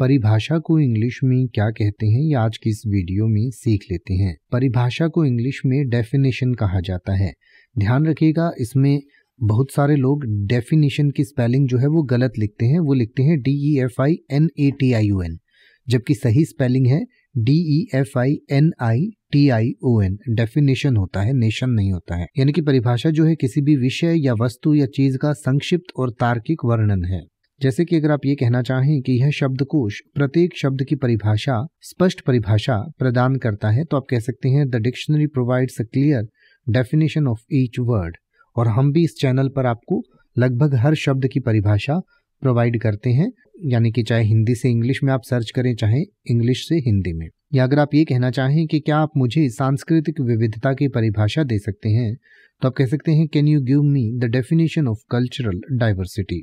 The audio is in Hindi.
परिभाषा को इंग्लिश में क्या कहते हैं ये आज की इस वीडियो में सीख लेते हैं परिभाषा को इंग्लिश में डेफिनेशन कहा जाता है ध्यान रखिएगा इसमें बहुत सारे लोग डेफिनेशन की स्पेलिंग जो है वो गलत लिखते हैं वो लिखते हैं D E F I N A T I O N जबकि सही स्पेलिंग है D E F I N I T I O N definition होता है नेशन नहीं होता है यानी कि परिभाषा जो है किसी भी विषय या वस्तु या चीज का संक्षिप्त और तार्किक वर्णन है जैसे कि अगर आप ये कहना चाहें कि यह शब्दकोश प्रत्येक शब्द की परिभाषा स्पष्ट परिभाषा प्रदान करता है तो आप कह सकते हैं the dictionary provides a clear definition of each word और हम भी इस चैनल पर आपको लगभग हर शब्द की परिभाषा प्रोवाइड करते हैं यानी कि चाहे हिंदी से इंग्लिश में आप सर्च करें चाहे इंग्लिश से हिंदी में या अगर आप ये कहना चाहें कि क्या आप मुझे सांस्कृतिक विविधता की परिभाषा दे सकते हैं तो आप कह सकते हैं can you give me the definition of cultural diversity